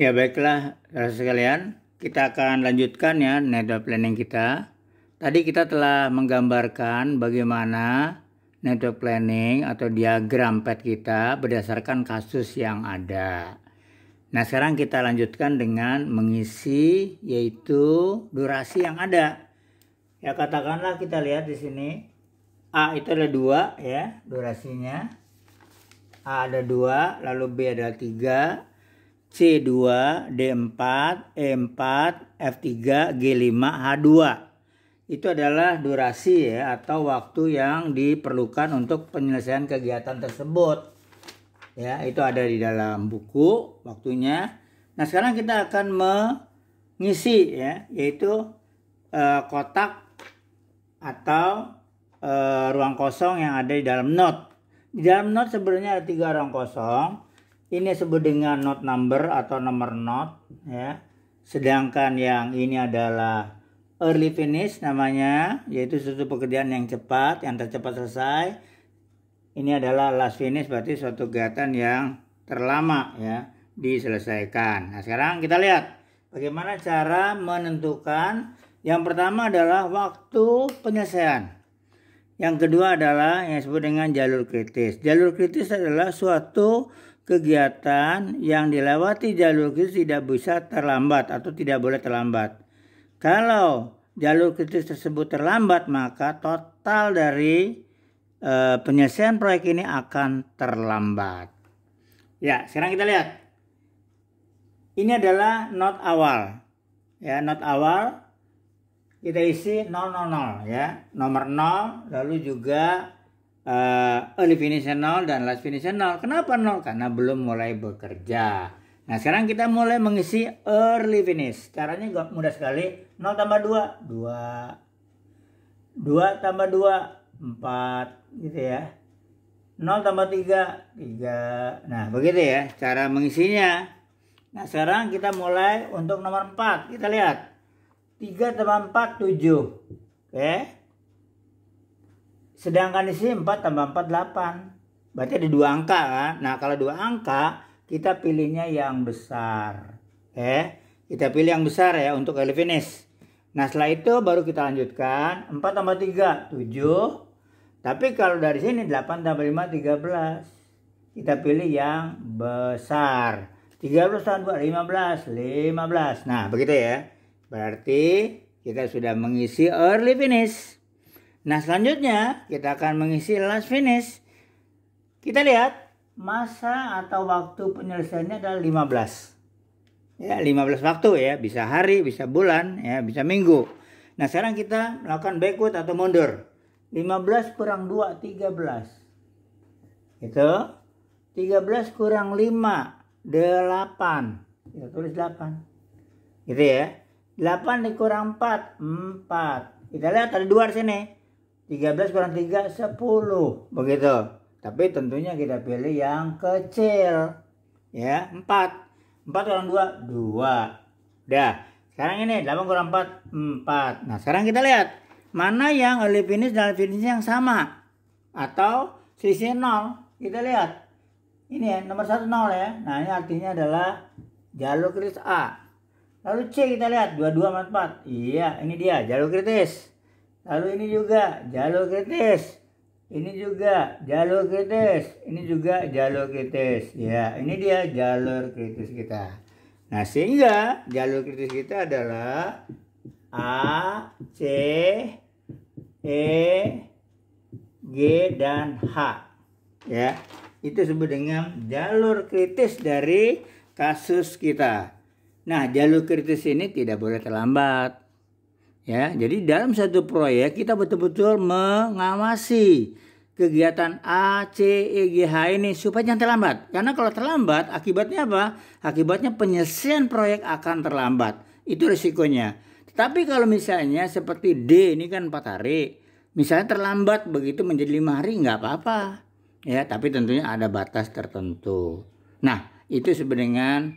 Ya baiklah saudara sekalian, kita akan lanjutkan ya network planning kita. Tadi kita telah menggambarkan bagaimana network planning atau diagram PET kita berdasarkan kasus yang ada. Nah sekarang kita lanjutkan dengan mengisi yaitu durasi yang ada. Ya katakanlah kita lihat di sini A itu ada dua ya durasinya. A ada dua, lalu B ada tiga, C2, D4, E4, F3, G5, H2. Itu adalah durasi ya atau waktu yang diperlukan untuk penyelesaian kegiatan tersebut. Ya, itu ada di dalam buku waktunya. Nah, sekarang kita akan mengisi ya, yaitu e, kotak atau e, ruang kosong yang ada di dalam not. Di dalam not sebenarnya ada tiga ruang kosong ini sebut dengan note number atau nomor note ya. Sedangkan yang ini adalah early finish namanya, yaitu suatu pekerjaan yang cepat, yang tercepat selesai. Ini adalah last finish berarti suatu kegiatan yang terlama ya diselesaikan. Nah, sekarang kita lihat bagaimana cara menentukan yang pertama adalah waktu penyelesaian. Yang kedua adalah yang disebut dengan jalur kritis. Jalur kritis adalah suatu kegiatan yang dilewati jalur kritis tidak bisa terlambat atau tidak boleh terlambat. Kalau jalur kritis tersebut terlambat, maka total dari e, penyelesaian proyek ini akan terlambat. Ya, sekarang kita lihat. Ini adalah not awal. Ya, not awal kita isi 000 ya, nomor 0 lalu juga uh, early finisher 0 dan last finisher 0. Kenapa 0? Karena belum mulai bekerja. Nah, sekarang kita mulai mengisi early finish. Caranya mudah sekali. 0 tambah 2, 2. 2 tambah 2, 4 gitu ya. 0 tambah 3, 3. Nah, begitu ya cara mengisinya. Nah, sekarang kita mulai untuk nomor 4. Kita lihat. 3 tambah 4, 7. Oke. Okay. Sedangkan di sini 4 tambah 4 8. Berarti ada dua angka kan? Nah, kalau dua angka kita pilihnya yang besar. Eh, kita pilih yang besar ya untuk kali finish. Nah, setelah itu baru kita lanjutkan 4 tambah 3 7. Tapi kalau dari sini 8 tambah 5 13. Kita pilih yang besar. 13 tambah 15 15. Nah, begitu ya. Berarti kita sudah mengisi early finish. Nah selanjutnya kita akan mengisi last finish. Kita lihat masa atau waktu penyelesaiannya adalah 15. Ya, 15 waktu ya, bisa hari, bisa bulan, ya, bisa minggu. Nah, sekarang kita melakukan backward atau mundur. 15 kurang 2 13. Itu 13 kurang 5 8. Kita tulis 8. Gitu ya. 8 dikurang 4 4. Kita lihat ada 2 di sini. 13 kurang 3, 10. Begitu. Tapi tentunya kita pilih yang kecil. Ya, 4. 4 kurang 2, 2. Dah. Sekarang ini 8 kurang 4, 4. Nah, sekarang kita lihat. Mana yang early finish dan finish yang sama. Atau selisih 0. Kita lihat. Ini ya, nomor 1 0 ya. Nah, ini artinya adalah jalur kritis A. Lalu C kita lihat, 22 4. Iya, ini dia jalur kritis. Lalu ini juga jalur kritis. Ini juga jalur kritis. Ini juga jalur kritis. Ya, ini dia jalur kritis kita. Nah, sehingga jalur kritis kita adalah A, C, E, G, dan H. Ya, itu disebut dengan jalur kritis dari kasus kita. Nah, jalur kritis ini tidak boleh terlambat. Ya, jadi dalam satu proyek kita betul-betul mengawasi kegiatan A, C, E, G, H ini supaya jangan terlambat. Karena kalau terlambat akibatnya apa? Akibatnya penyelesaian proyek akan terlambat. Itu risikonya. Tetapi kalau misalnya seperti D ini kan 4 hari. Misalnya terlambat begitu menjadi lima hari nggak apa-apa. Ya, tapi tentunya ada batas tertentu. Nah, itu sebenarnya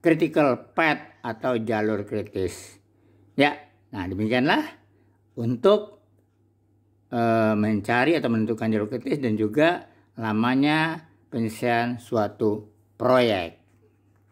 critical path atau jalur kritis. Ya, Nah, demikianlah untuk e, mencari atau menentukan jalur kritis dan juga lamanya penyelesaian suatu proyek.